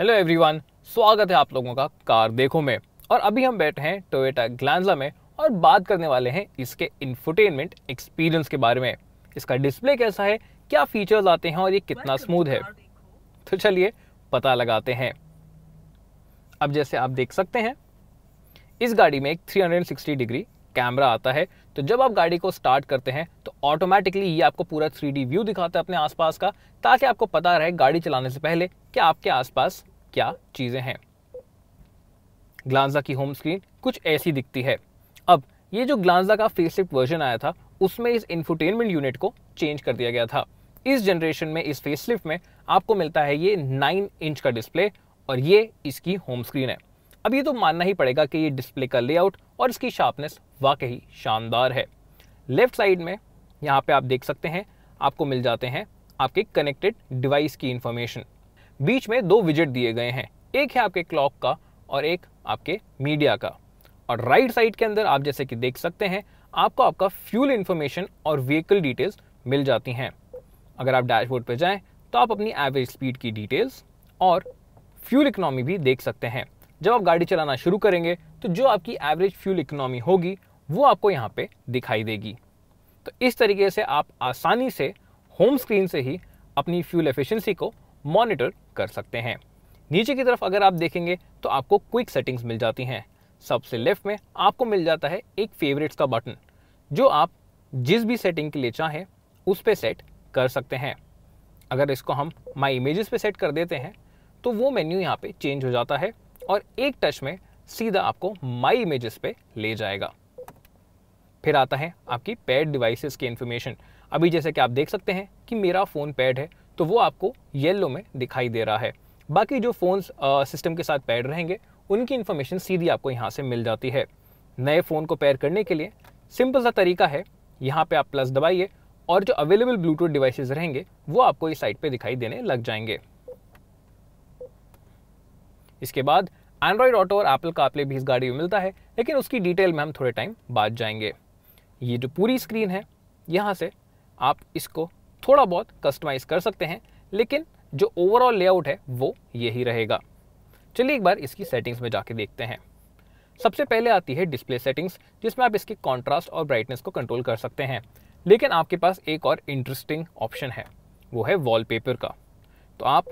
hello everyone स्वागत है आप लोगों का कार देखो में और अभी हम बैठे हैं टोयोटा ग्लैंजा में और बात करने वाले हैं इसके इन्फोटेनमेंट एक्सपीरियंस के बारे में इसका डिस्प्ले कैसा है क्या फीचर्स आते हैं और ये कितना स्मूथ है तो चलिए पता लगाते हैं अब जैसे आप देख सकते हैं इस गाड़ी में एक 360 डिग्री कैमरा आता है तो जब आप गाड़ी को स्टार्ट करते हैं तो ऑटोमेटिकली ये आपको पूरा थ्री व्यू दिखाता है अपने आसपास का ताकि आपको पता रहे गाड़ी चलाने से पहले कि आपके आसपास क्या चीज़ें हैं ग्लांजा की होम स्क्रीन कुछ ऐसी दिखती है अब ये जो ग्लांजा का फेसलिफ्ट वर्जन आया था उसमें इस इन्फोटेनमेंट यूनिट को चेंज कर दिया गया था इस जनरेशन में इस फेसलिफ्ट में आपको मिलता है ये नाइन इंच का डिस्प्ले और ये इसकी होम स्क्रीन है अब ये तो मानना ही पड़ेगा कि ये डिस्प्ले का लेआउट और इसकी शार्पनेस वाकई शानदार है लेफ्ट साइड में यहाँ पे आप देख सकते हैं आपको मिल जाते हैं आपके कनेक्टेड डिवाइस की इंफॉर्मेशन बीच में दो विजिट दिए गए हैं एक है आपके क्लॉक का और एक आपके मीडिया का और राइट साइड के अंदर आप जैसे कि देख सकते हैं आपको आपका फ्यूल इन्फॉर्मेशन और व्हीकल डिटेल्स मिल जाती हैं अगर आप डैशबोर्ड पर जाएं तो आप अपनी एवरेज स्पीड की डिटेल्स और फ्यूल इकनॉमी भी देख सकते हैं जब आप गाड़ी चलाना शुरू करेंगे तो जो आपकी एवरेज फ्यूल इकनॉमी होगी वो आपको यहाँ पे दिखाई देगी तो इस तरीके से आप आसानी से होम स्क्रीन से ही अपनी फ्यूल एफिशिएंसी को मॉनिटर कर सकते हैं नीचे की तरफ अगर आप देखेंगे तो आपको क्विक सेटिंग्स मिल जाती हैं सबसे लेफ्ट में आपको मिल जाता है एक फेवरेट्स का बटन जो आप जिस भी सेटिंग के लिए चाहें उस पर सेट कर सकते हैं अगर इसको हम माई इमेजेस पे सेट कर देते हैं तो वो मेन्यू यहाँ पे चेंज हो जाता है और एक टच में सीधा आपको माई इमेजेस पे ले जाएगा फिर आता है आपकी पैड डिवाइसेस की इन्फॉर्मेशन अभी जैसे कि आप देख सकते हैं कि मेरा फ़ोन पैड है तो वो आपको येलो में दिखाई दे रहा है बाकी जो फ़ोन्स सिस्टम के साथ पैड रहेंगे उनकी इन्फॉर्मेशन सीधी आपको यहाँ से मिल जाती है नए फ़ोन को पैर करने के लिए सिंपल सा तरीका है यहाँ पे आप प्लस दबाइए और जो अवेलेबल ब्लूटूथ डिवाइसेस रहेंगे वो आपको इस साइट पे दिखाई देने लग जाएंगे इसके बाद एंड्रॉयड ऑटो और एप्पल का प्ले भी इस गाड़ी में मिलता है लेकिन उसकी डिटेल में हम थोड़े टाइम बाद जाएंगे ये जो पूरी स्क्रीन है यहाँ से आप इसको थोड़ा बहुत कस्टमाइज़ कर सकते हैं लेकिन जो ओवरऑल लेआउट है वो यही रहेगा चलिए एक बार इसकी सेटिंग्स में जाके देखते हैं सबसे पहले आती है डिस्प्ले सेटिंग्स जिसमें आप इसके कॉन्ट्रास्ट और ब्राइटनेस को कंट्रोल कर सकते हैं लेकिन आपके पास एक और इंटरेस्टिंग ऑप्शन है वो है वॉलपेपर का तो आप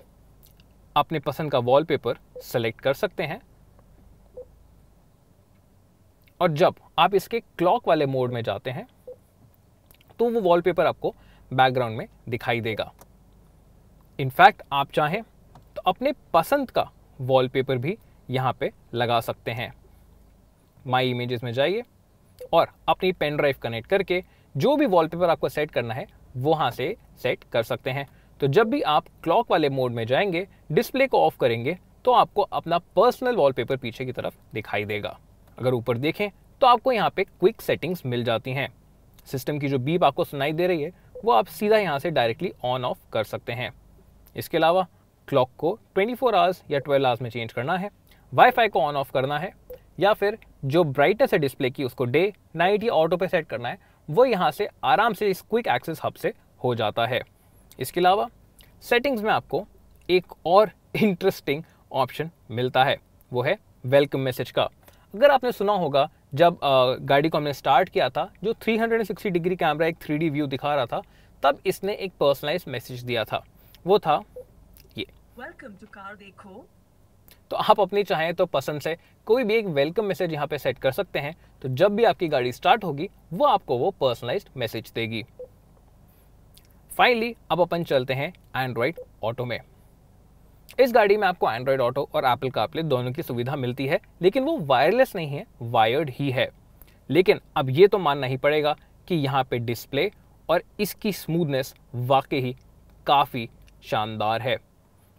अपने पसंद का वॉलपेपर सेलेक्ट कर सकते हैं और जब आप इसके क्लॉक वाले मोड में जाते हैं तो वो वॉलपेपर आपको बैकग्राउंड में दिखाई देगा इनफैक्ट आप चाहें तो अपने पसंद का वॉलपेपर भी यहाँ पे लगा सकते हैं माई इमेजेस में जाइए और अपनी पेन ड्राइव कनेक्ट करके जो भी वॉलपेपर आपको सेट करना है वहाँ से सेट कर सकते हैं तो जब भी आप क्लॉक वाले मोड में जाएंगे डिस्प्ले को ऑफ करेंगे तो आपको अपना पर्सनल वॉलपेपर पीछे की तरफ दिखाई देगा अगर ऊपर देखें तो आपको यहाँ पे क्विक सेटिंग्स मिल जाती हैं सिस्टम की जो बीप आपको सुनाई दे रही है वो आप सीधा यहाँ से डायरेक्टली ऑन ऑफ कर सकते हैं इसके अलावा क्लॉक को 24 फोर आवर्स या 12 आवर्स में चेंज करना है वाईफाई को ऑन ऑफ करना है या फिर जो ब्राइटनेस है डिस्प्ले की उसको डे नाइट या ऑटो पे सेट करना है वो यहाँ से आराम से इस क्विक एक्सेस हब से हो जाता है इसके अलावा सेटिंग्स में आपको एक और इंटरेस्टिंग ऑप्शन मिलता है वो है वेलकम मैसेज का अगर आपने सुना होगा जब गाड़ी को हमने स्टार्ट किया था जो 360 डिग्री कैमरा एक थ्री व्यू दिखा रहा था तब इसने एक पर्सनलाइज मैसेज दिया था वो था ये वेलकम टू कार देखो तो आप अपनी चाहें तो पसंद से कोई भी एक वेलकम मैसेज यहाँ पे सेट कर सकते हैं तो जब भी आपकी गाड़ी स्टार्ट होगी वो आपको वो पर्सनलाइज मैसेज देगी फाइनली अब अपन चलते हैं एंड्रॉयड ऑटो में इस गाड़ी में आपको एंड्रॉयड ऑटो और एप्पल कापले दोनों की सुविधा मिलती है लेकिन वो वायरलेस नहीं है वायर्ड ही है लेकिन अब ये तो मानना ही पड़ेगा कि यहाँ पे डिस्प्ले और इसकी स्मूथनेस वाकई ही काफ़ी शानदार है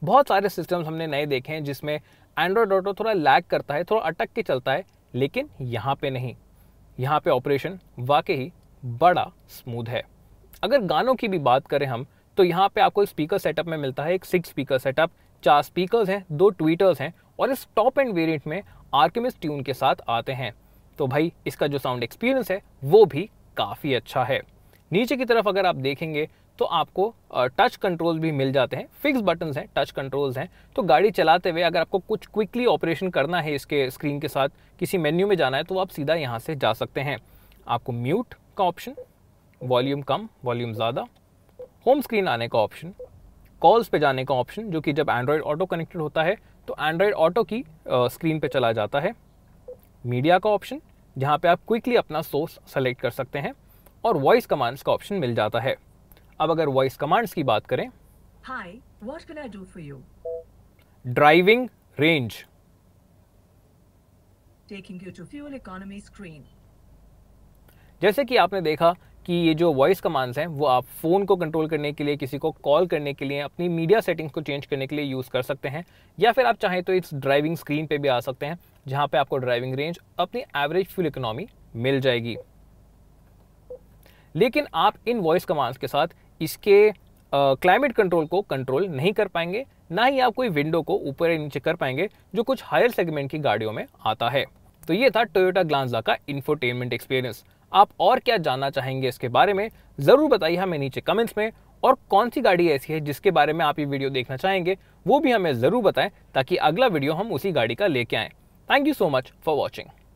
बहुत सारे सिस्टम्स हमने नए देखे हैं जिसमें एंड्रॉयड ऑटो थोड़ा लैग करता है थोड़ा अटक के चलता है लेकिन यहाँ पे नहीं यहाँ पे ऑपरेशन वाकई ही बड़ा स्मूथ है अगर गानों की भी बात करें हम तो यहाँ पे आपको स्पीकर सेटअप में मिलता है एक सिक्स स्पीकर सेटअप चार स्पीकर्स हैं दो ट्वीटर्स हैं और इस टॉप एंड वेरिएंट में आर्किमिस ट्यून के साथ आते हैं तो भाई इसका जो साउंड एक्सपीरियंस है वो भी काफ़ी अच्छा है नीचे की तरफ अगर आप देखेंगे तो आपको टच कंट्रोल भी मिल जाते हैं फिक्स बटन्स हैं टच कंट्रोल्स हैं तो गाड़ी चलाते हुए अगर आपको कुछ क्विकली ऑपरेशन करना है इसके स्क्रीन के साथ किसी मेन्यू में जाना है तो आप सीधा यहाँ से जा सकते हैं आपको म्यूट का ऑप्शन वॉल्यूम कम वॉल्यूम ज़्यादा होम स्क्रीन आने का ऑप्शन कॉल्स पे जाने का ऑप्शन जो कि जब एंड्रॉयड ऑटो कनेक्टेड होता है तो एंड्रॉयड ऑटो की स्क्रीन पे चला जाता है मीडिया का ऑप्शन जहाँ पे आप क्विकली अपना सोर्स सेलेक्ट कर सकते हैं और वॉइस कमांड्स का ऑप्शन मिल जाता है अब अगर वॉइस कमांड्स की बात करें hi what can I do for you driving range taking you to fuel economy screen जैसे कि आपने देखा कि ये जो वॉइस कमांड्स हैं वो आप फ़ोन को कंट्रोल करने के लिए किसी को कॉल करने के लिए अपनी मीडिया सेटिंग्स को चेंज करने के लिए यूज़ कर सकते हैं या फिर आप चाहें तो इस ड्राइविंग स्क्रीन पर भी आ सकते हैं जहाँ पर आपको ड्राइविंग रेंज अपनी एवरेज फ्यूल इकोनॉमी मिल जाएगी लेकिन आप इन वॉइस कमांड्स के साथ इसके क्लाइमेट कंट्रोल को कंट्रोल नहीं कर पाएंगे ना ही आप कोई विंडो को ऊपर या नीचे कर पाएंगे जो कुछ हायर सेगमेंट की गाड़ियों में आता है तो ये था टोयोटा ग्लांजा का इन्फोटेनमेंट एक्सपीरियंस आप और क्या जानना चाहेंगे इसके बारे में ज़रूर बताइए हमें नीचे कमेंट्स में और कौन सी गाड़ी ऐसी है जिसके बारे में आप ये वीडियो देखना चाहेंगे वो भी हमें ज़रूर बताएं ताकि अगला वीडियो हम उसी गाड़ी का लेके आएँ thank you so much for watching